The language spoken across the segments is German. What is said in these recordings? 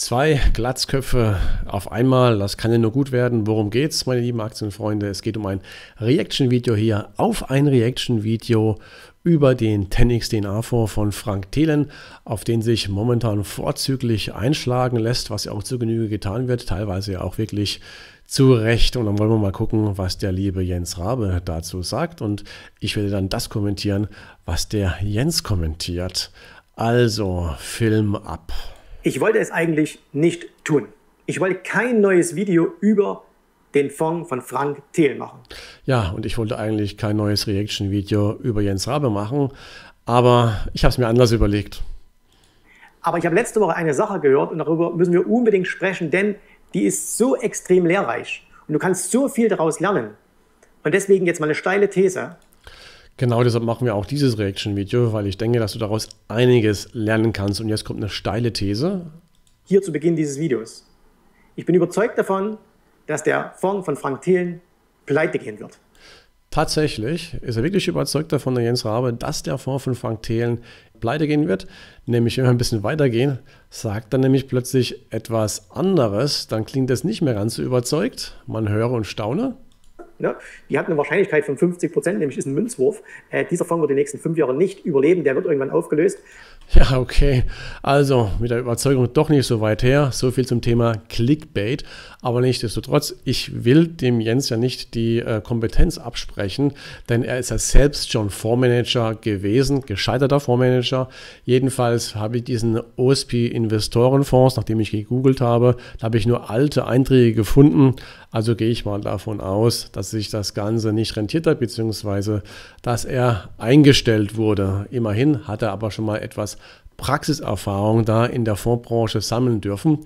Zwei Glatzköpfe auf einmal, das kann ja nur gut werden. Worum geht's, meine lieben Aktienfreunde? Es geht um ein Reaction-Video hier auf ein Reaction-Video über den 10x DNA-Fonds von Frank Thelen, auf den sich momentan vorzüglich einschlagen lässt, was ja auch zu Genüge getan wird, teilweise ja auch wirklich zu Recht. Und dann wollen wir mal gucken, was der liebe Jens Rabe dazu sagt. Und ich werde dann das kommentieren, was der Jens kommentiert. Also, Film ab. Ich wollte es eigentlich nicht tun. Ich wollte kein neues Video über den Fonds von Frank Thiel machen. Ja, und ich wollte eigentlich kein neues Reaction-Video über Jens Rabe machen, aber ich habe es mir anders überlegt. Aber ich habe letzte Woche eine Sache gehört und darüber müssen wir unbedingt sprechen, denn die ist so extrem lehrreich und du kannst so viel daraus lernen. Und deswegen jetzt mal eine steile These. Genau deshalb machen wir auch dieses Reaction-Video, weil ich denke, dass du daraus einiges lernen kannst. Und jetzt kommt eine steile These. Hier zu Beginn dieses Videos. Ich bin überzeugt davon, dass der Fonds von Frank Thelen pleite gehen wird. Tatsächlich ist er wirklich überzeugt davon, der Jens Rabe, dass der Fonds von Frank Thelen pleite gehen wird. Nämlich, wenn wir ein bisschen weitergehen, sagt er nämlich plötzlich etwas anderes. Dann klingt es nicht mehr ganz so überzeugt. Man höre und staune. Ne? Die hat eine Wahrscheinlichkeit von 50 Prozent, nämlich ist ein Münzwurf. Äh, dieser Fonds wird die nächsten fünf Jahre nicht überleben, der wird irgendwann aufgelöst. Ja, okay. Also mit der Überzeugung doch nicht so weit her. So viel zum Thema Clickbait. Aber nichtsdestotrotz, ich will dem Jens ja nicht die äh, Kompetenz absprechen, denn er ist ja selbst schon Fondsmanager gewesen, gescheiterter Fondsmanager. Jedenfalls habe ich diesen OSP Investorenfonds, nachdem ich gegoogelt habe, da habe ich nur alte Einträge gefunden. Also gehe ich mal davon aus, dass sich das Ganze nicht rentiert hat, beziehungsweise dass er eingestellt wurde. Immerhin hat er aber schon mal etwas Praxiserfahrung da in der Fondsbranche sammeln dürfen.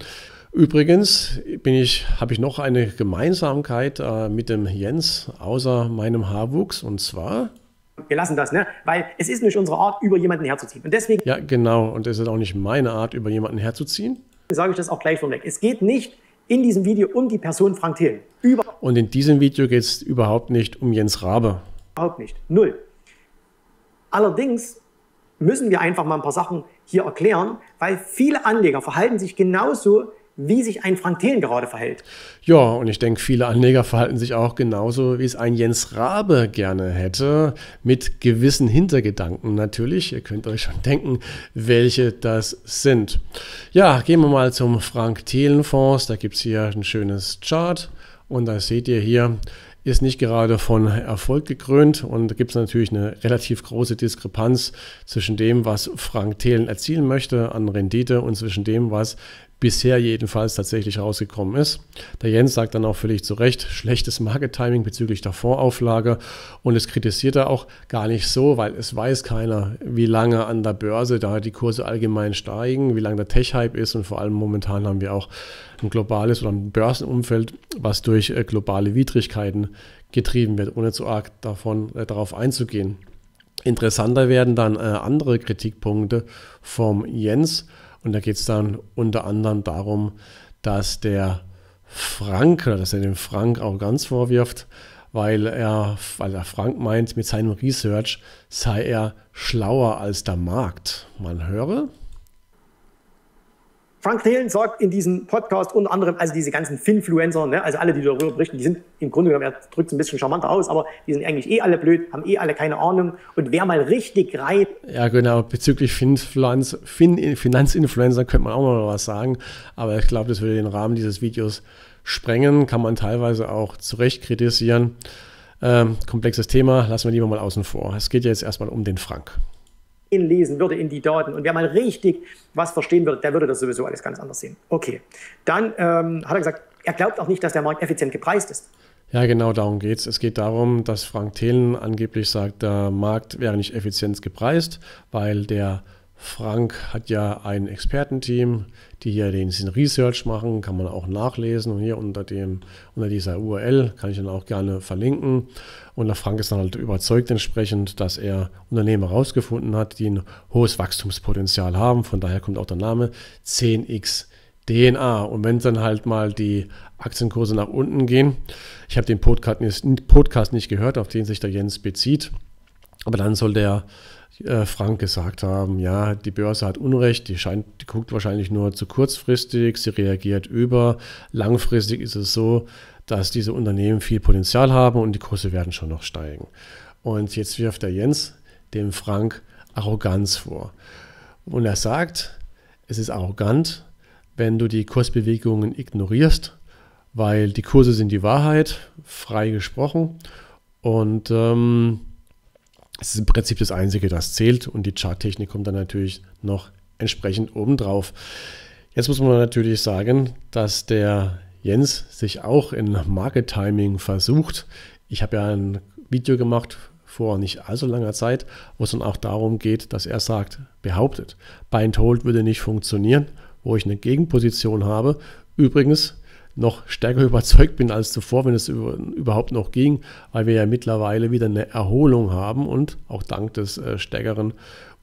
Übrigens bin ich, habe ich noch eine Gemeinsamkeit äh, mit dem Jens außer meinem Haarwuchs und zwar wir lassen das, ne? Weil es ist nicht unsere Art, über jemanden herzuziehen. Und deswegen. Ja, genau. Und es ist auch nicht meine Art, über jemanden herzuziehen. Sage ich das auch gleich vorweg. Es geht nicht in diesem Video um die Person Frank Thiel. Über und in diesem Video geht es überhaupt nicht um Jens Rabe. Überhaupt nicht. Null. Allerdings müssen wir einfach mal ein paar Sachen hier erklären, weil viele Anleger verhalten sich genauso, wie sich ein Frank Thelen gerade verhält. Ja, und ich denke, viele Anleger verhalten sich auch genauso, wie es ein Jens Rabe gerne hätte, mit gewissen Hintergedanken natürlich. Ihr könnt euch schon denken, welche das sind. Ja, gehen wir mal zum Frank Thelen Fonds. Da gibt es hier ein schönes Chart und da seht ihr hier, ist nicht gerade von Erfolg gekrönt und da gibt es natürlich eine relativ große Diskrepanz zwischen dem, was Frank Thelen erzielen möchte an Rendite und zwischen dem, was bisher jedenfalls tatsächlich rausgekommen ist. Der Jens sagt dann auch völlig zu Recht, schlechtes Market-Timing bezüglich der Fondsauflage und es kritisiert er auch gar nicht so, weil es weiß keiner, wie lange an der Börse da die Kurse allgemein steigen, wie lange der Tech-Hype ist und vor allem momentan haben wir auch ein globales oder ein Börsenumfeld, was durch äh, globale Widrigkeiten getrieben wird, ohne zu arg davon, äh, darauf einzugehen. Interessanter werden dann äh, andere Kritikpunkte vom Jens und da geht es dann unter anderem darum, dass der Frank, oder dass er dem Frank auch ganz vorwirft, weil er, weil der Frank meint, mit seinem Research sei er schlauer als der Markt. Man höre, Frank Thelen sorgt in diesem Podcast unter anderem, also diese ganzen Finfluencer, ne, also alle, die darüber berichten, die sind im Grunde genommen, er drückt es ein bisschen charmanter aus, aber die sind eigentlich eh alle blöd, haben eh alle keine Ahnung. Und wer mal richtig reiht. Ja, genau, bezüglich Finanz, fin, Finanzinfluencer könnte man auch mal was sagen, aber ich glaube, das würde den Rahmen dieses Videos sprengen, kann man teilweise auch zu Recht kritisieren. Ähm, komplexes Thema, lassen wir lieber mal außen vor. Es geht ja jetzt erstmal um den Frank lesen würde in die Daten und wer mal richtig was verstehen würde, der würde das sowieso alles ganz anders sehen. Okay, dann ähm, hat er gesagt, er glaubt auch nicht, dass der Markt effizient gepreist ist. Ja, genau darum geht es. Es geht darum, dass Frank Thelen angeblich sagt, der Markt wäre nicht effizient gepreist, weil der Frank hat ja ein Expertenteam, die hier den Research machen, kann man auch nachlesen und hier unter, dem, unter dieser URL kann ich dann auch gerne verlinken. Und der Frank ist dann halt überzeugt entsprechend, dass er Unternehmen herausgefunden hat, die ein hohes Wachstumspotenzial haben. Von daher kommt auch der Name 10x DNA. Und wenn dann halt mal die Aktienkurse nach unten gehen, ich habe den Podcast, Podcast nicht gehört, auf den sich der Jens bezieht, aber dann soll der äh, Frank gesagt haben, ja, die Börse hat Unrecht, die scheint, die guckt wahrscheinlich nur zu kurzfristig, sie reagiert über. Langfristig ist es so, dass diese Unternehmen viel Potenzial haben und die Kurse werden schon noch steigen. Und jetzt wirft der Jens dem Frank Arroganz vor. Und er sagt, es ist arrogant, wenn du die Kursbewegungen ignorierst, weil die Kurse sind die Wahrheit, frei gesprochen. Und ähm, es ist im Prinzip das Einzige, das zählt und die Charttechnik kommt dann natürlich noch entsprechend obendrauf. Jetzt muss man natürlich sagen, dass der Jens sich auch in Market Timing versucht. Ich habe ja ein Video gemacht vor nicht allzu langer Zeit, wo es dann auch darum geht, dass er sagt, behauptet, Buy and Hold würde nicht funktionieren, wo ich eine Gegenposition habe. Übrigens, noch stärker überzeugt bin als zuvor, wenn es überhaupt noch ging, weil wir ja mittlerweile wieder eine Erholung haben und auch dank des äh, stärkeren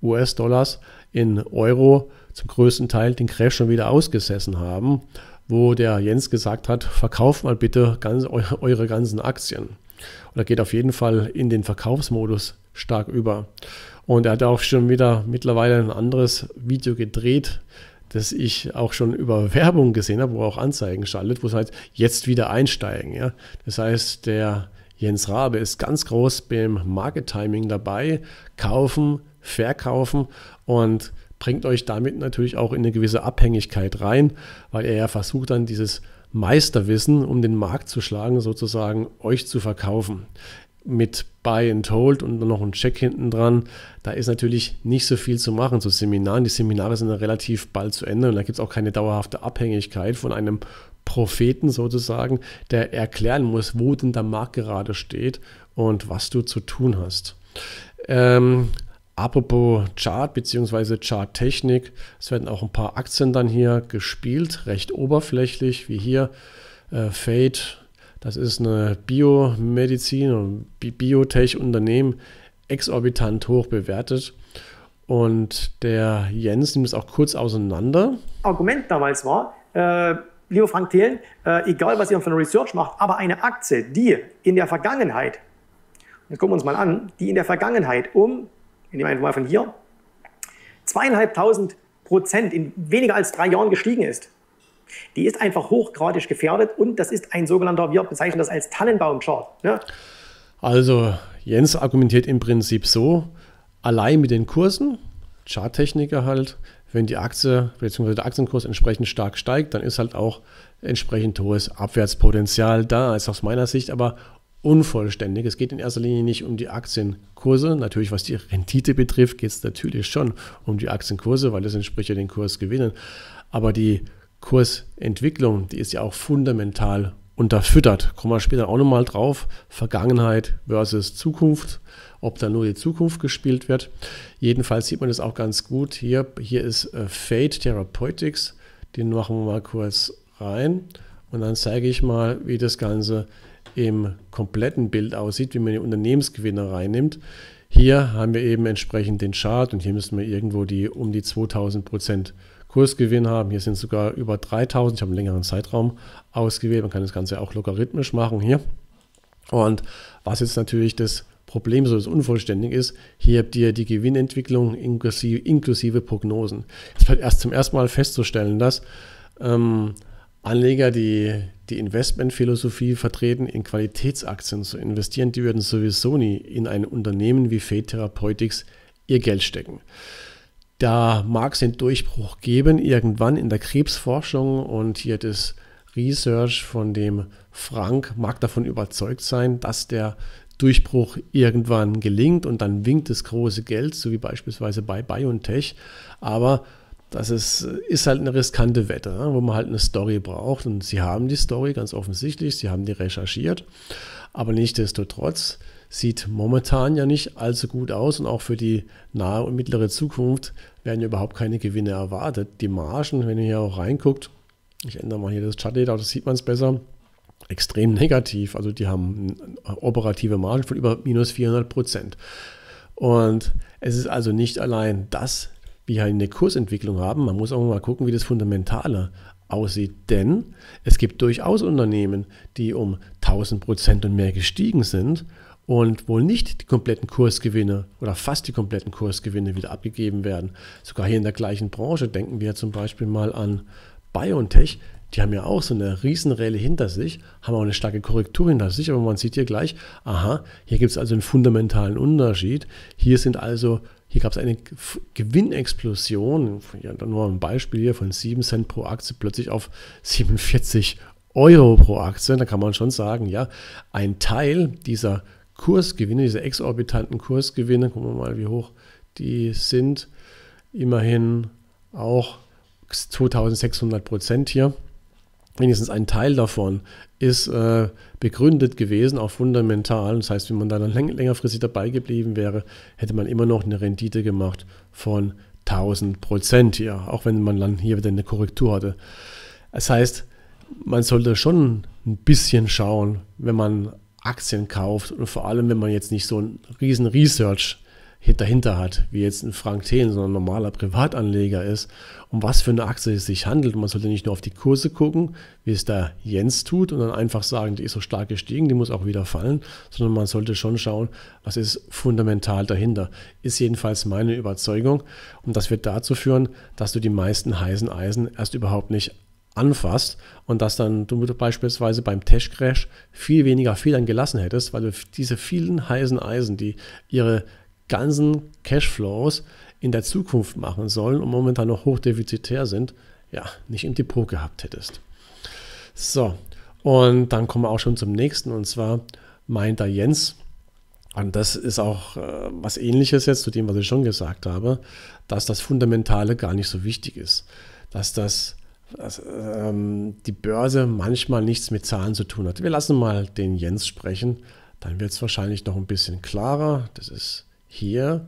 US-Dollars in Euro zum größten Teil den Crash schon wieder ausgesessen haben, wo der Jens gesagt hat, verkauft mal bitte ganz, eure ganzen Aktien. Und er geht auf jeden Fall in den Verkaufsmodus stark über. Und er hat auch schon wieder mittlerweile ein anderes Video gedreht, das ich auch schon über Werbung gesehen habe, wo auch Anzeigen schaltet, wo es heißt, jetzt wieder einsteigen. Ja? Das heißt, der Jens Rabe ist ganz groß beim Market Timing dabei, kaufen, verkaufen und bringt euch damit natürlich auch in eine gewisse Abhängigkeit rein, weil er ja versucht dann dieses Meisterwissen, um den Markt zu schlagen, sozusagen euch zu verkaufen mit Buy and Hold und noch ein Check hinten dran. Da ist natürlich nicht so viel zu machen zu Seminaren. Die Seminare sind relativ bald zu Ende und da gibt es auch keine dauerhafte Abhängigkeit von einem Propheten sozusagen, der erklären muss, wo denn der Markt gerade steht und was du zu tun hast. Ähm, apropos Chart bzw. Charttechnik, es werden auch ein paar Aktien dann hier gespielt, recht oberflächlich, wie hier äh, Fade, das ist eine Biomedizin und Biotech-Unternehmen exorbitant hoch bewertet. Und der Jens nimmt es auch kurz auseinander. Argument damals war, äh, Leo Frank Thelen, äh, egal was ihr von Research macht, aber eine Aktie, die in der Vergangenheit, jetzt gucken wir uns mal an, die in der Vergangenheit um, ich nehme einfach mal von hier, zweieinhalbtausend Prozent in weniger als drei Jahren gestiegen ist, die ist einfach hochgradig gefährdet und das ist ein sogenannter, wir bezeichnen das als Tannenbaum-Chart. Ne? Also Jens argumentiert im Prinzip so, allein mit den Kursen, Charttechniker halt, wenn die Aktie bzw. der Aktienkurs entsprechend stark steigt, dann ist halt auch entsprechend hohes Abwärtspotenzial da, ist aus meiner Sicht aber unvollständig. Es geht in erster Linie nicht um die Aktienkurse. Natürlich, was die Rendite betrifft, geht es natürlich schon um die Aktienkurse, weil das entspricht ja den Kursgewinnen. Aber die Kursentwicklung, die ist ja auch fundamental unterfüttert. Kommen wir später auch nochmal drauf. Vergangenheit versus Zukunft, ob da nur die Zukunft gespielt wird. Jedenfalls sieht man das auch ganz gut. Hier, hier ist äh, Fade Therapeutics. Den machen wir mal kurz rein. Und dann zeige ich mal, wie das Ganze im kompletten Bild aussieht, wie man die Unternehmensgewinne reinnimmt. Hier haben wir eben entsprechend den Chart und hier müssen wir irgendwo die um die 2000 Prozent Kursgewinn haben. Hier sind sogar über 3000, ich habe einen längeren Zeitraum ausgewählt. Man kann das Ganze auch logarithmisch machen hier. Und was jetzt natürlich das Problem so ist, unvollständig ist, hier habt ihr die Gewinnentwicklung inklusive, inklusive Prognosen. Es wird erst zum ersten Mal festzustellen, dass ähm, Anleger, die die Investmentphilosophie vertreten, in Qualitätsaktien zu investieren, die würden sowieso nie in ein Unternehmen wie Fade Therapeutics ihr Geld stecken. Da mag es einen Durchbruch geben, irgendwann in der Krebsforschung und hier das Research von dem Frank mag davon überzeugt sein, dass der Durchbruch irgendwann gelingt und dann winkt das große Geld, so wie beispielsweise bei BioNTech. Aber das ist, ist halt eine riskante Wette, ne, wo man halt eine Story braucht. Und sie haben die Story ganz offensichtlich, sie haben die recherchiert. Aber nichtsdestotrotz sieht momentan ja nicht allzu gut aus und auch für die nahe und mittlere Zukunft werden überhaupt keine Gewinne erwartet. Die Margen, wenn ihr hier auch reinguckt, ich ändere mal hier das Chartdata, da sieht man es besser, extrem negativ. Also die haben eine operative Margen von über minus 400 Prozent. Und es ist also nicht allein das, wie wir halt eine Kursentwicklung haben. Man muss auch mal gucken, wie das Fundamentale aussieht. Denn es gibt durchaus Unternehmen, die um 1000 Prozent und mehr gestiegen sind und wohl nicht die kompletten Kursgewinne oder fast die kompletten Kursgewinne wieder abgegeben werden. Sogar hier in der gleichen Branche denken wir zum Beispiel mal an BioNTech. Die haben ja auch so eine Riesenrelle hinter sich, haben auch eine starke Korrektur hinter sich, aber man sieht hier gleich, aha, hier gibt es also einen fundamentalen Unterschied. Hier sind also hier gab es eine Gewinnexplosion, ja, nur ein Beispiel hier von 7 Cent pro Aktie plötzlich auf 47 Euro pro Aktie. Da kann man schon sagen, ja, ein Teil dieser Kursgewinne, diese exorbitanten Kursgewinne, gucken wir mal, wie hoch die sind, immerhin auch 2600 Prozent hier. Wenigstens ein Teil davon ist äh, begründet gewesen, auch fundamental. Das heißt, wenn man da dann läng längerfristig dabei geblieben wäre, hätte man immer noch eine Rendite gemacht von 1000 Prozent hier, auch wenn man dann hier wieder eine Korrektur hatte. Das heißt, man sollte schon ein bisschen schauen, wenn man Aktien kauft und vor allem, wenn man jetzt nicht so ein riesen Research dahinter hat, wie jetzt ein Frank Thelen, sondern ein normaler Privatanleger ist, um was für eine Aktie es sich handelt. Man sollte nicht nur auf die Kurse gucken, wie es da Jens tut und dann einfach sagen, die ist so stark gestiegen, die muss auch wieder fallen, sondern man sollte schon schauen, was ist fundamental dahinter. Ist jedenfalls meine Überzeugung und das wird dazu führen, dass du die meisten heißen Eisen erst überhaupt nicht anfasst und dass dann du beispielsweise beim Tech-Crash viel weniger Fehlern gelassen hättest, weil du diese vielen heißen Eisen, die ihre ganzen Cashflows in der Zukunft machen sollen und momentan noch hochdefizitär sind, ja, nicht im Depot gehabt hättest. So, und dann kommen wir auch schon zum nächsten und zwar meint da Jens, und das ist auch äh, was ähnliches jetzt zu dem, was ich schon gesagt habe, dass das Fundamentale gar nicht so wichtig ist, dass das dass ähm, die Börse manchmal nichts mit Zahlen zu tun hat. Wir lassen mal den Jens sprechen, dann wird es wahrscheinlich noch ein bisschen klarer. Das ist hier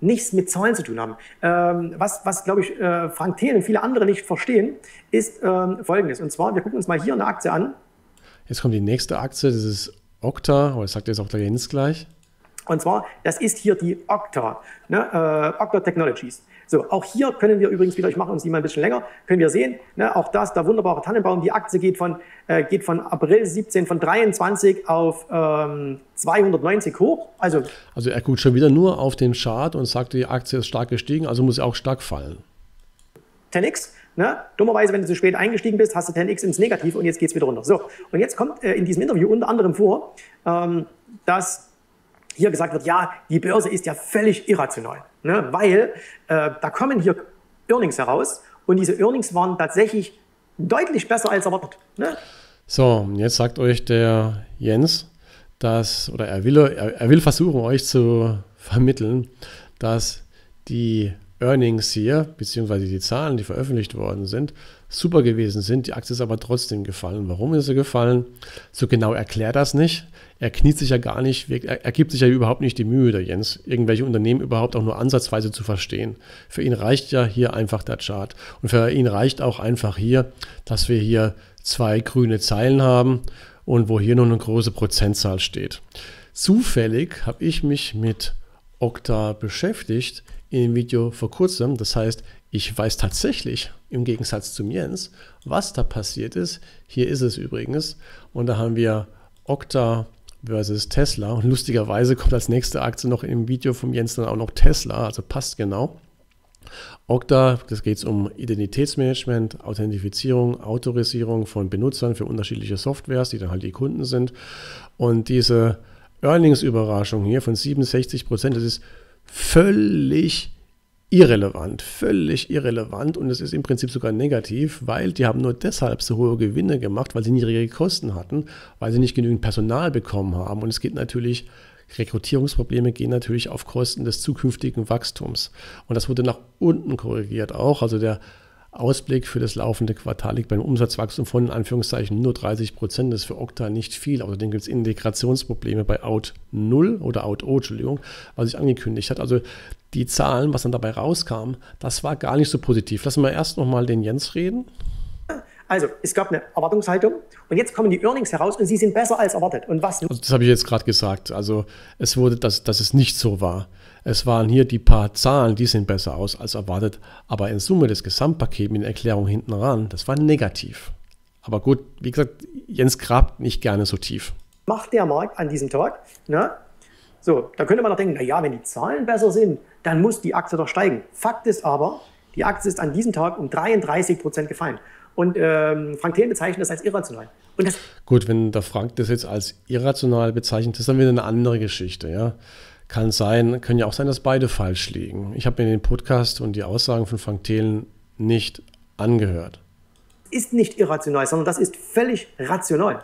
nichts mit Zahlen zu tun haben. Ähm, was, was glaube ich, äh, Frank Thelen und viele andere nicht verstehen, ist ähm, Folgendes. Und zwar, wir gucken uns mal hier eine Aktie an. Jetzt kommt die nächste Aktie, das ist Okta, aber oh, das sagt jetzt auch der Jens gleich. Und zwar, das ist hier die Okta, ne? Äh, Okta Technologies. So, auch hier können wir übrigens wieder, ich mache uns die mal ein bisschen länger, können wir sehen, ne, auch das, der wunderbare Tannenbaum, die Aktie geht von, äh, geht von April 17 von 23 auf ähm, 290 hoch. Also, also er guckt schon wieder nur auf den Chart und sagt, die Aktie ist stark gestiegen, also muss sie auch stark fallen. 10x, Ne? Dummerweise, wenn du zu spät eingestiegen bist, hast du 10x ins Negative und jetzt geht es wieder runter. So, und jetzt kommt äh, in diesem Interview unter anderem vor, ähm, dass hier gesagt wird, ja, die Börse ist ja völlig irrational, ne? weil äh, da kommen hier Earnings heraus und diese Earnings waren tatsächlich deutlich besser als erwartet. Ne? So, jetzt sagt euch der Jens, dass, oder er will, er, er will versuchen, euch zu vermitteln, dass die Earnings hier, beziehungsweise die Zahlen, die veröffentlicht worden sind, super gewesen sind. Die Aktie ist aber trotzdem gefallen. Warum ist sie gefallen? So genau erklärt das nicht er kniet sich ja gar nicht, er, er gibt sich ja überhaupt nicht die Mühe, der Jens, irgendwelche Unternehmen überhaupt auch nur ansatzweise zu verstehen. Für ihn reicht ja hier einfach der Chart. Und für ihn reicht auch einfach hier, dass wir hier zwei grüne Zeilen haben und wo hier nur eine große Prozentzahl steht. Zufällig habe ich mich mit Okta beschäftigt in dem Video vor kurzem. Das heißt, ich weiß tatsächlich, im Gegensatz zum Jens, was da passiert ist. Hier ist es übrigens. Und da haben wir Okta versus Tesla. Und lustigerweise kommt als nächste Aktie noch im Video von Jens dann auch noch Tesla, also passt genau. Okta, das geht es um Identitätsmanagement, Authentifizierung, Autorisierung von Benutzern für unterschiedliche Softwares, die dann halt die Kunden sind. Und diese Earnings-Überraschung hier von 67 Prozent, das ist völlig irrelevant, völlig irrelevant und es ist im Prinzip sogar negativ, weil die haben nur deshalb so hohe Gewinne gemacht, weil sie niedrige Kosten hatten, weil sie nicht genügend Personal bekommen haben und es geht natürlich Rekrutierungsprobleme gehen natürlich auf Kosten des zukünftigen Wachstums und das wurde nach unten korrigiert auch, also der Ausblick für das laufende Quartal liegt beim Umsatzwachstum von in Anführungszeichen nur 30 Prozent. Das ist für Okta nicht viel. Außerdem gibt es Integrationsprobleme bei Out 0 oder Out O, Entschuldigung, was sich angekündigt hat. Also die Zahlen, was dann dabei rauskam, das war gar nicht so positiv. Lassen wir erst nochmal den Jens reden. Also, es gab eine Erwartungshaltung und jetzt kommen die Earnings heraus und sie sind besser als erwartet. Und was? Also das habe ich jetzt gerade gesagt. Also, es wurde, dass, dass es nicht so war. Es waren hier die paar Zahlen, die sehen besser aus als erwartet, aber in Summe das Gesamtpaket mit Erklärung hinten ran, das war negativ. Aber gut, wie gesagt, Jens grabt nicht gerne so tief. Macht der Markt an diesem Tag, ne? So, da könnte man doch denken, naja, wenn die Zahlen besser sind, dann muss die Aktie doch steigen. Fakt ist aber, die Aktie ist an diesem Tag um 33 Prozent gefallen. Und ähm, Frank Thelen bezeichnet das als irrational. Das Gut, wenn der Frank das jetzt als irrational bezeichnet, das ist dann wieder eine andere Geschichte. Ja? kann sein, können ja auch sein, dass beide falsch liegen. Ich habe mir den Podcast und die Aussagen von Frank Thelen nicht angehört. Ist nicht irrational, sondern das ist völlig rational.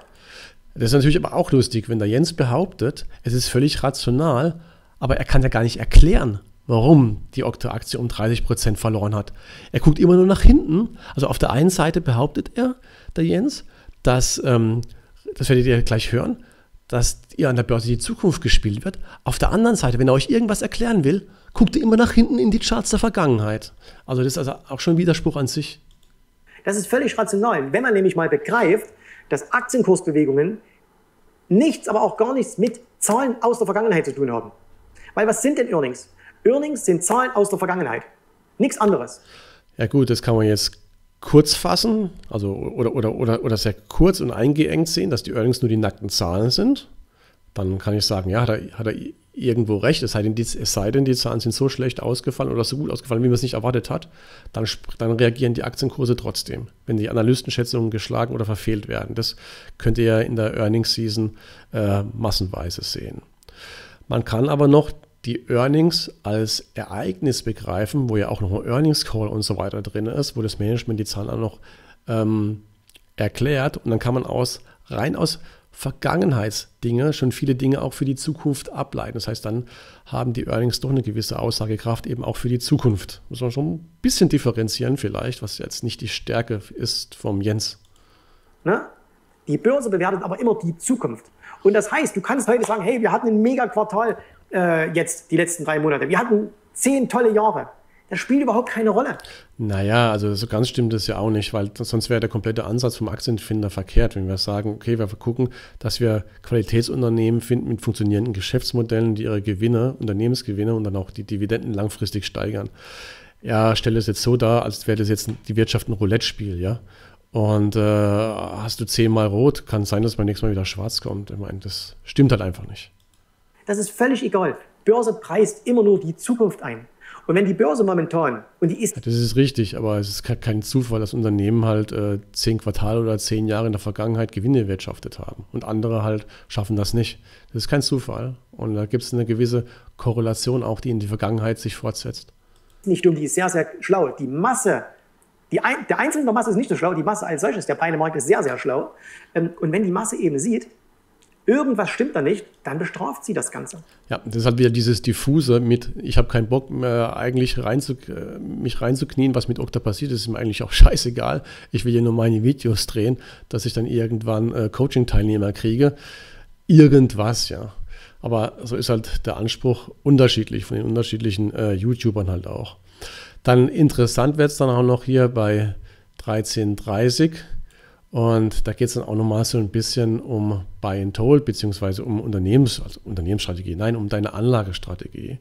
Das ist natürlich aber auch lustig, wenn der Jens behauptet, es ist völlig rational, aber er kann ja gar nicht erklären, warum die Okta-Aktie um 30% verloren hat. Er guckt immer nur nach hinten. Also auf der einen Seite behauptet er, der Jens, dass, ähm, das werdet ihr gleich hören, dass ihr an der Börse die Zukunft gespielt wird. Auf der anderen Seite, wenn er euch irgendwas erklären will, guckt ihr immer nach hinten in die Charts der Vergangenheit. Also das ist also auch schon ein Widerspruch an sich. Das ist völlig rational. Wenn man nämlich mal begreift, dass Aktienkursbewegungen nichts, aber auch gar nichts mit Zahlen aus der Vergangenheit zu tun haben. Weil was sind denn Earnings? Earnings sind Zahlen aus der Vergangenheit. Nichts anderes. Ja gut, das kann man jetzt kurz fassen, also oder, oder, oder, oder sehr kurz und eingeengt sehen, dass die Earnings nur die nackten Zahlen sind, dann kann ich sagen, ja, hat er, hat er irgendwo recht, es sei, denn, die, es sei denn, die Zahlen sind so schlecht ausgefallen oder so gut ausgefallen, wie man es nicht erwartet hat, dann, dann reagieren die Aktienkurse trotzdem, wenn die Analystenschätzungen geschlagen oder verfehlt werden. Das könnt ihr ja in der Earnings Season äh, massenweise sehen. Man kann aber noch die Earnings als Ereignis begreifen, wo ja auch noch ein Earnings Call und so weiter drin ist, wo das Management die Zahlen auch noch ähm, erklärt. Und dann kann man aus rein aus Vergangenheitsdinge schon viele Dinge auch für die Zukunft ableiten. Das heißt, dann haben die Earnings doch eine gewisse Aussagekraft eben auch für die Zukunft. Muss man schon ein bisschen differenzieren vielleicht, was jetzt nicht die Stärke ist vom Jens. Ne? Die Börse bewertet aber immer die Zukunft. Und das heißt, du kannst heute sagen, hey, wir hatten ein Mega-Quartal, äh, jetzt die letzten drei Monate. Wir hatten zehn tolle Jahre. Das spielt überhaupt keine Rolle. Naja, also so ganz stimmt das ja auch nicht, weil sonst wäre der komplette Ansatz vom Aktienfinder verkehrt, wenn wir sagen, okay, wir gucken, dass wir Qualitätsunternehmen finden mit funktionierenden Geschäftsmodellen, die ihre Gewinne, Unternehmensgewinne und dann auch die Dividenden langfristig steigern. Ja, stelle es jetzt so dar, als wäre das jetzt die Wirtschaft ein Roulette-Spiel, ja. Und äh, hast du zehnmal rot, kann sein, dass beim nächsten Mal wieder schwarz kommt. Ich meine, das stimmt halt einfach nicht. Das ist völlig egal. Börse preist immer nur die Zukunft ein. Und wenn die Börse momentan und die ist. Ja, das ist richtig, aber es ist kein Zufall, dass Unternehmen halt äh, zehn Quartale oder zehn Jahre in der Vergangenheit Gewinne erwirtschaftet haben und andere halt schaffen das nicht. Das ist kein Zufall. Und da gibt es eine gewisse Korrelation auch, die in die Vergangenheit sich fortsetzt. Nicht dumm, die ist sehr, sehr schlau. Die Masse, die ein, der Einzelne der Masse ist nicht so schlau, die Masse als solches, der Beinemarkt ist sehr, sehr schlau. Ähm, und wenn die Masse eben sieht, irgendwas stimmt da nicht, dann bestraft sie das Ganze. Ja, das ist halt wieder dieses Diffuse mit, ich habe keinen Bock mehr eigentlich reinzu, äh, mich reinzuknien, was mit Okta passiert ist, ist mir eigentlich auch scheißegal. Ich will hier nur meine Videos drehen, dass ich dann irgendwann äh, Coaching-Teilnehmer kriege. Irgendwas, ja. Aber so ist halt der Anspruch unterschiedlich von den unterschiedlichen äh, YouTubern halt auch. Dann interessant wird es dann auch noch hier bei 1330 und da geht es dann auch nochmal so ein bisschen um Buy and Hold, beziehungsweise um Unternehmens, also Unternehmensstrategie, nein, um deine Anlagestrategie.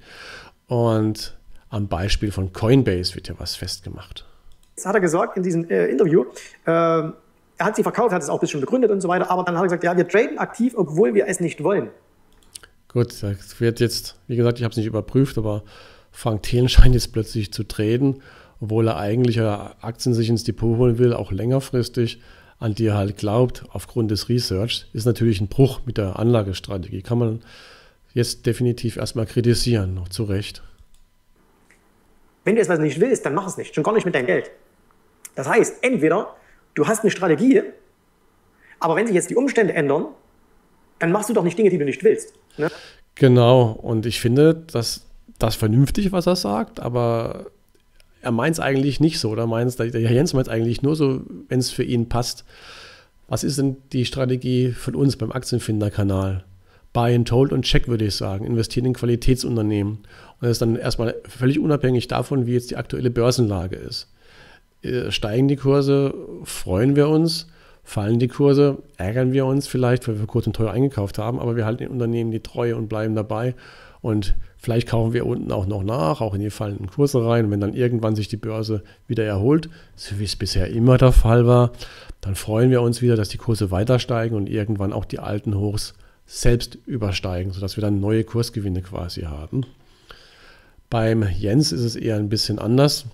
Und am Beispiel von Coinbase wird ja was festgemacht. Das hat er gesagt in diesem äh, Interview. Ähm, er hat sie verkauft, hat es auch ein bisschen begründet und so weiter, aber dann hat er gesagt, ja, wir traden aktiv, obwohl wir es nicht wollen. Gut, das wird jetzt, wie gesagt, ich habe es nicht überprüft, aber Frank Thelen scheint jetzt plötzlich zu traden, obwohl er eigentlich Aktien sich ins Depot holen will, auch längerfristig an die er halt glaubt, aufgrund des Research, ist natürlich ein Bruch mit der Anlagestrategie. Kann man jetzt definitiv erstmal kritisieren, noch zu Recht. Wenn du etwas nicht willst, dann mach es nicht, schon gar nicht mit deinem Geld. Das heißt, entweder du hast eine Strategie, aber wenn sich jetzt die Umstände ändern, dann machst du doch nicht Dinge, die du nicht willst. Ne? Genau, und ich finde, dass das vernünftig, was er sagt, aber er meint es eigentlich nicht so, oder meint's, der, der Jens meint es eigentlich nur so, wenn es für ihn passt. Was ist denn die Strategie von uns beim Aktienfinder-Kanal? Buy and Hold und Check, würde ich sagen. Investieren in Qualitätsunternehmen. Und das ist dann erstmal völlig unabhängig davon, wie jetzt die aktuelle Börsenlage ist. Äh, steigen die Kurse, freuen wir uns. Fallen die Kurse, ärgern wir uns vielleicht, weil wir kurz und teuer eingekauft haben, aber wir halten den Unternehmen die Treue und bleiben dabei. Und Vielleicht kaufen wir unten auch noch nach, auch in die fallenden Kurse rein. Und Wenn dann irgendwann sich die Börse wieder erholt, so wie es bisher immer der Fall war, dann freuen wir uns wieder, dass die Kurse weiter steigen und irgendwann auch die alten Hochs selbst übersteigen, sodass wir dann neue Kursgewinne quasi haben. Beim Jens ist es eher ein bisschen anders.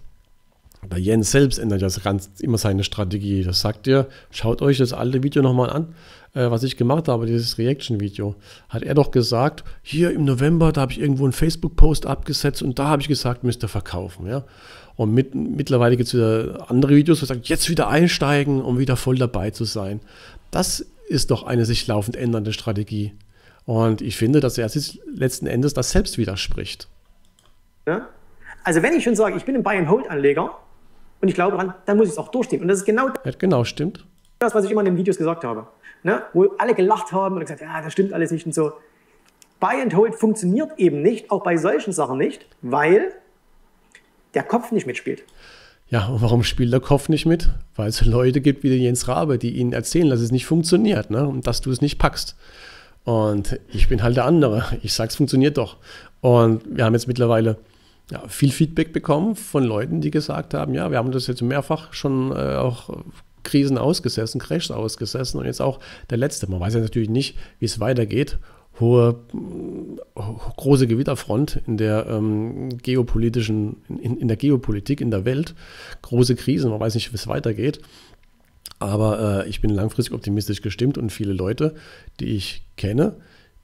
Bei Jens selbst ändert ja immer seine Strategie. Das sagt ihr. Schaut euch das alte Video nochmal an äh, was ich gemacht habe, dieses Reaction-Video, hat er doch gesagt, hier im November, da habe ich irgendwo einen Facebook-Post abgesetzt und da habe ich gesagt, müsst ihr verkaufen. Ja? Und mit, mittlerweile gibt es wieder andere Videos, wo sagt, jetzt wieder einsteigen, um wieder voll dabei zu sein. Das ist doch eine sich laufend ändernde Strategie. Und ich finde, dass er sich letzten Endes das selbst widerspricht. Ja? Also wenn ich schon sage, ich bin ein Buy-and-Hold-Anleger und ich glaube daran, dann muss ich es auch durchstehen. Und das ist genau Ja, genau, stimmt. Das, was ich immer in den Videos gesagt habe ne, wo alle gelacht haben und gesagt, ja, das stimmt alles nicht und so. Buy and Hold funktioniert eben nicht, auch bei solchen Sachen nicht, weil der Kopf nicht mitspielt. Ja, und warum spielt der Kopf nicht mit? Weil es Leute gibt wie den Jens Rabe, die ihnen erzählen, dass es nicht funktioniert ne? und dass du es nicht packst. Und ich bin halt der andere. Ich sage, es funktioniert doch. Und wir haben jetzt mittlerweile ja, viel Feedback bekommen von Leuten, die gesagt haben, ja, wir haben das jetzt mehrfach schon äh, auch Krisen ausgesessen, Crashs ausgesessen und jetzt auch der letzte. Man weiß ja natürlich nicht, wie es weitergeht. Hohe, große Gewitterfront in der ähm, geopolitischen, in, in der Geopolitik, in der Welt. Große Krisen, man weiß nicht, wie es weitergeht. Aber äh, ich bin langfristig optimistisch gestimmt und viele Leute, die ich kenne,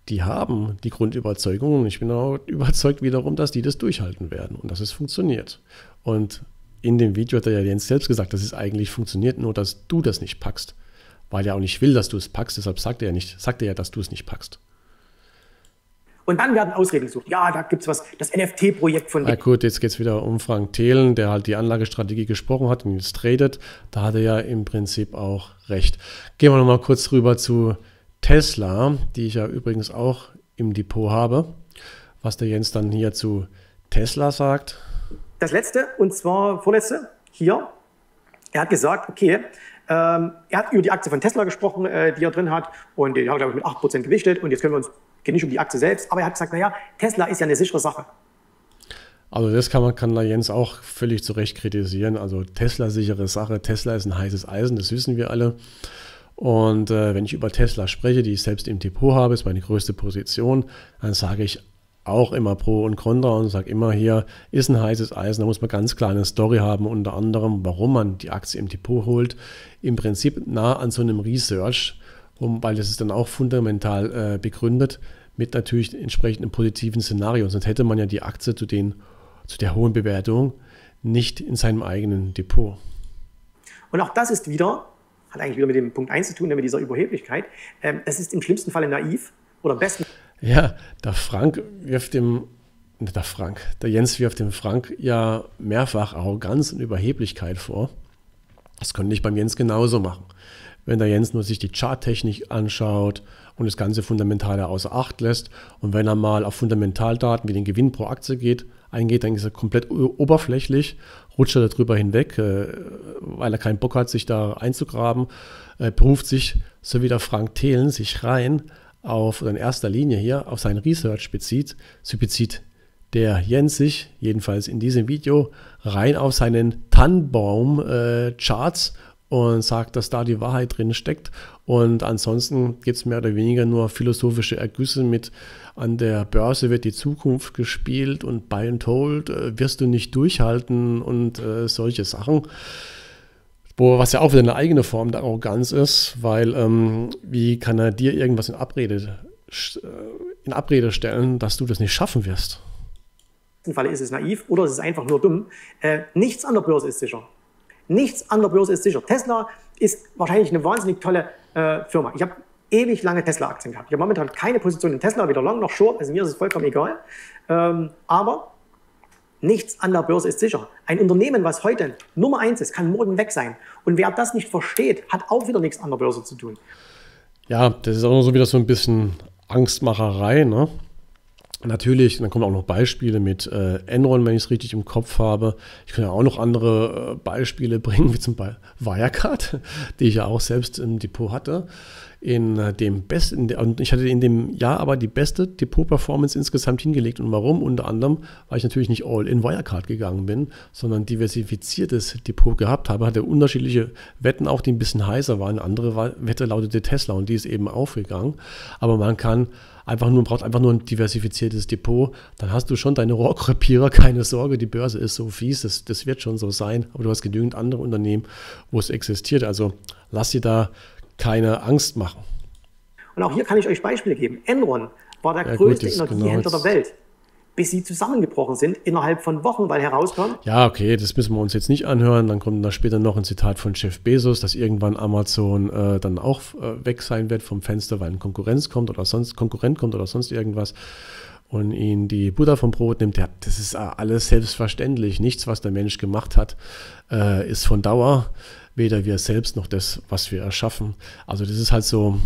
die haben die Grundüberzeugung und ich bin auch überzeugt wiederum, dass die das durchhalten werden und dass es funktioniert. Und in dem Video hat der Jens selbst gesagt, dass es eigentlich funktioniert, nur dass du das nicht packst. Weil er auch nicht will, dass du es packst, deshalb sagt er ja nicht, sagt er ja, dass du es nicht packst. Und dann werden Ausreden gesucht. Ja, da gibt es was, das NFT-Projekt von. Na gut, jetzt geht es wieder um Frank Thelen, der halt die Anlagestrategie gesprochen hat und jetzt tradet. Da hat er ja im Prinzip auch recht. Gehen wir nochmal kurz rüber zu Tesla, die ich ja übrigens auch im Depot habe. Was der Jens dann hier zu Tesla sagt, das letzte, und zwar vorletzte, hier. Er hat gesagt, okay, ähm, er hat über die Aktie von Tesla gesprochen, äh, die er drin hat, und die haben, glaube ich, mit 8% gewichtet, und jetzt können wir uns, geht nicht um die Aktie selbst, aber er hat gesagt, naja, Tesla ist ja eine sichere Sache. Also das kann man kann da Jens auch völlig zu Recht kritisieren. Also Tesla sichere Sache, Tesla ist ein heißes Eisen, das wissen wir alle. Und äh, wenn ich über Tesla spreche, die ich selbst im Depot habe, ist meine größte Position, dann sage ich auch immer Pro und Contra und sage immer hier, ist ein heißes Eisen, da muss man ganz klar eine Story haben, unter anderem, warum man die Aktie im Depot holt. Im Prinzip nah an so einem Research, um, weil das ist dann auch fundamental äh, begründet, mit natürlich entsprechenden positiven Szenario. Sonst hätte man ja die Aktie zu, den, zu der hohen Bewertung nicht in seinem eigenen Depot. Und auch das ist wieder, hat eigentlich wieder mit dem Punkt 1 zu tun, mit dieser Überheblichkeit. Ähm, es ist im schlimmsten Falle naiv oder am besten. Ja, der Frank wirft dem, ne, der Frank, der Jens wirft dem Frank ja mehrfach Arroganz und Überheblichkeit vor. Das könnte ich beim Jens genauso machen. Wenn der Jens nur sich die Charttechnik anschaut und das ganze Fundamentale außer Acht lässt und wenn er mal auf Fundamentaldaten wie den Gewinn pro Aktie geht, eingeht, dann ist er komplett oberflächlich, rutscht er darüber hinweg, äh, weil er keinen Bock hat, sich da einzugraben, äh, beruft sich, so wie der Frank Thelen, sich rein auf, oder in erster Linie hier, auf sein Research bezieht, so bezieht der Jens sich jedenfalls in diesem Video rein auf seinen Tannenbaum-Charts äh, und sagt, dass da die Wahrheit drin steckt. Und ansonsten gibt es mehr oder weniger nur philosophische Ergüsse mit an der Börse wird die Zukunft gespielt und buy and hold äh, wirst du nicht durchhalten und äh, solche Sachen. Wo, was ja auch wieder eine eigene Form der Arroganz ist, weil ähm, wie kann er dir irgendwas in Abrede, äh, in Abrede stellen, dass du das nicht schaffen wirst? In diesem Fall ist es naiv oder ist es ist einfach nur dumm. Äh, nichts an der Börse ist sicher. Nichts an der Börse ist sicher. Tesla ist wahrscheinlich eine wahnsinnig tolle äh, Firma. Ich habe ewig lange Tesla-Aktien gehabt. Ich habe momentan keine Position in Tesla, weder long noch short, also mir ist es vollkommen egal. Ähm, aber Nichts an der Börse ist sicher. Ein Unternehmen, was heute Nummer eins ist, kann morgen weg sein. Und wer das nicht versteht, hat auch wieder nichts an der Börse zu tun. Ja, das ist auch so wieder so ein bisschen Angstmacherei. Ne? Natürlich, dann kommen auch noch Beispiele mit äh, Enron, wenn ich es richtig im Kopf habe. Ich kann ja auch noch andere äh, Beispiele bringen, wie zum Beispiel Wirecard, die ich ja auch selbst im Depot hatte in äh, dem Best, und ich hatte in dem Jahr aber die beste Depot-Performance insgesamt hingelegt. Und warum? Unter anderem, weil ich natürlich nicht all in Wirecard gegangen bin, sondern diversifiziertes Depot gehabt habe, hatte unterschiedliche Wetten auch, die ein bisschen heißer waren. Eine andere Wette lautete Tesla und die ist eben aufgegangen. Aber man kann einfach nur, braucht einfach nur ein diversifiziertes Depot, dann hast du schon deine Rohrkrepierer, keine Sorge, die Börse ist so fies, das, das wird schon so sein, aber du hast genügend andere Unternehmen, wo es existiert. Also lass dir da keine Angst machen. Und auch hier kann ich euch Beispiele geben. Enron war der ja, größte Energiehändler genau der Welt, bis sie zusammengebrochen sind innerhalb von Wochen, weil herauskommt. Ja, okay, das müssen wir uns jetzt nicht anhören. Dann kommt da später noch ein Zitat von Jeff Bezos, dass irgendwann Amazon äh, dann auch äh, weg sein wird vom Fenster, weil ein Konkurrenz kommt oder sonst Konkurrent kommt oder sonst irgendwas und ihn die Butter vom Brot nimmt, ja, das ist äh, alles selbstverständlich. Nichts, was der Mensch gemacht hat, äh, ist von Dauer weder wir selbst noch das, was wir erschaffen. Also das ist halt so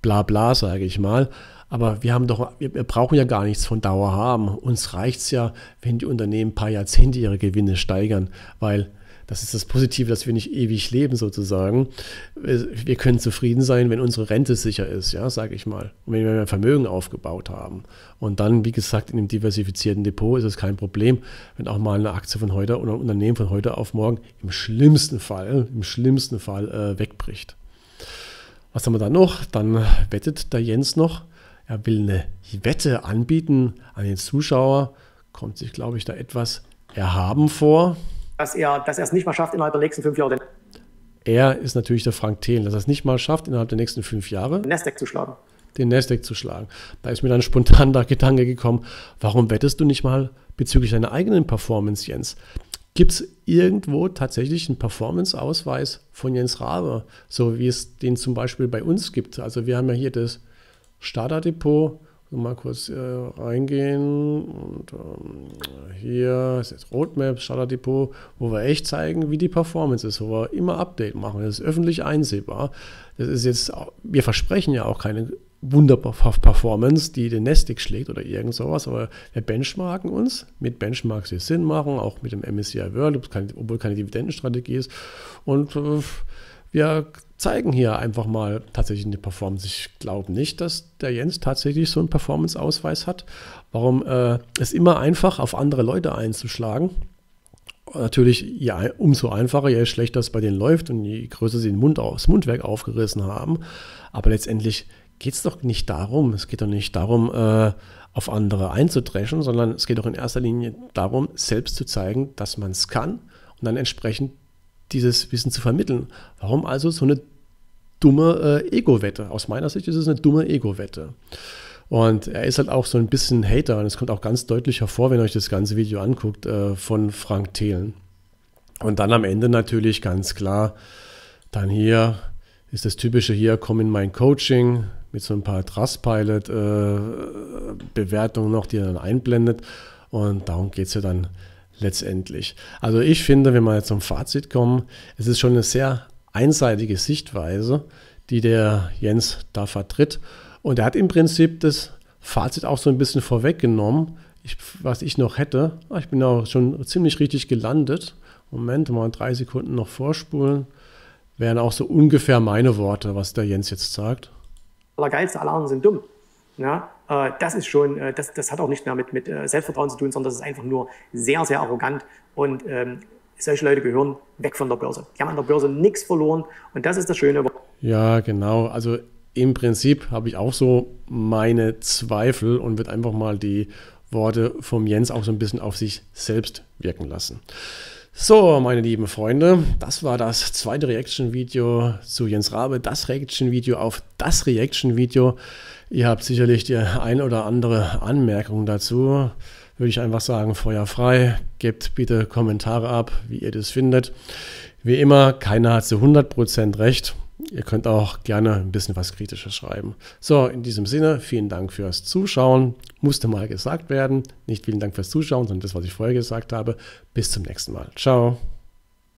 bla bla, sage ich mal. Aber wir haben doch, wir, brauchen ja gar nichts von Dauer haben. Uns reicht es ja, wenn die Unternehmen ein paar Jahrzehnte ihre Gewinne steigern, weil das ist das Positive, dass wir nicht ewig leben sozusagen. Wir können zufrieden sein, wenn unsere Rente sicher ist, ja, sage ich mal. Und wenn wir ein Vermögen aufgebaut haben. Und dann, wie gesagt, in einem diversifizierten Depot ist es kein Problem, wenn auch mal eine Aktie von heute oder ein Unternehmen von heute auf morgen im schlimmsten Fall, im schlimmsten Fall äh, wegbricht. Was haben wir da noch? Dann wettet der Jens noch. Er will eine Wette anbieten an den Zuschauer. Kommt sich, glaube ich, da etwas erhaben vor dass er, dass es nicht mal schafft, innerhalb der nächsten fünf Jahre den er ist natürlich der Frank Thelen, dass er es nicht mal schafft, innerhalb der nächsten fünf Jahre Nasdaq zu schlagen. Den Nasdaq zu schlagen. Da ist mir dann spontan der Gedanke gekommen, warum wettest du nicht mal bezüglich deiner eigenen Performance, Jens? Gibt es irgendwo tatsächlich einen Performance-Ausweis von Jens Rabe, so wie es den zum Beispiel bei uns gibt? Also wir haben ja hier das Starter-Depot, mal kurz äh, eingehen und ähm, hier ist jetzt Roadmap, Starter Depot, wo wir echt zeigen, wie die Performance ist, wo wir immer Update machen. Das ist öffentlich einsehbar. Das ist jetzt, wir versprechen ja auch keine Wunder-Performance, die den Nestic schlägt oder irgend sowas, aber wir benchmarken uns mit Benchmarks, die Sinn machen, auch mit dem MSCI World, obwohl keine Dividendenstrategie ist und äh, wir zeigen hier einfach mal tatsächlich eine Performance. Ich glaube nicht, dass der Jens tatsächlich so einen Performance-Ausweis hat. Warum äh, es immer einfach auf andere Leute einzuschlagen. Natürlich, ja, umso einfacher, je schlechter es bei denen läuft und je größer sie den Mund aus, das Mundwerk aufgerissen haben. Aber letztendlich geht es doch nicht darum, es geht doch nicht darum, äh, auf andere einzudreschen, sondern es geht doch in erster Linie darum, selbst zu zeigen, dass man es kann und dann entsprechend dieses Wissen zu vermitteln. Warum also so eine dumme äh, Ego-Wette. Aus meiner Sicht ist es eine dumme Ego-Wette. Und er ist halt auch so ein bisschen Hater und es kommt auch ganz deutlich hervor, wenn ihr euch das ganze Video anguckt, äh, von Frank Thelen. Und dann am Ende natürlich ganz klar, dann hier ist das typische hier, komm in mein Coaching mit so ein paar Trustpilot-Bewertungen äh, noch, die er dann einblendet. Und darum geht es ja dann letztendlich. Also ich finde, wenn wir jetzt zum Fazit kommen, es ist schon eine sehr einseitige Sichtweise, die der Jens da vertritt. Und er hat im Prinzip das Fazit auch so ein bisschen vorweggenommen, ich, was ich noch hätte. Ah, ich bin auch schon ziemlich richtig gelandet. Moment, mal drei Sekunden noch vorspulen. Wären auch so ungefähr meine Worte, was der Jens jetzt sagt. Allergeilste, alle anderen sind dumm. Ja, äh, das ist schon, äh, das, das hat auch nicht mehr mit, mit äh, Selbstvertrauen zu tun, sondern das ist einfach nur sehr, sehr arrogant und ähm, solche Leute gehören weg von der Börse. Die haben an der Börse nichts verloren und das ist das Schöne. Ja, genau. Also im Prinzip habe ich auch so meine Zweifel und wird einfach mal die Worte vom Jens auch so ein bisschen auf sich selbst wirken lassen. So, meine lieben Freunde, das war das zweite Reaction-Video zu Jens Rabe, das Reaction-Video auf das Reaction-Video. Ihr habt sicherlich die ein oder andere Anmerkung dazu würde ich einfach sagen, Feuer frei. Gebt bitte Kommentare ab, wie ihr das findet. Wie immer, keiner hat zu 100% recht. Ihr könnt auch gerne ein bisschen was Kritisches schreiben. So, in diesem Sinne, vielen Dank fürs Zuschauen. Musste mal gesagt werden. Nicht vielen Dank fürs Zuschauen, sondern das, was ich vorher gesagt habe. Bis zum nächsten Mal. Ciao.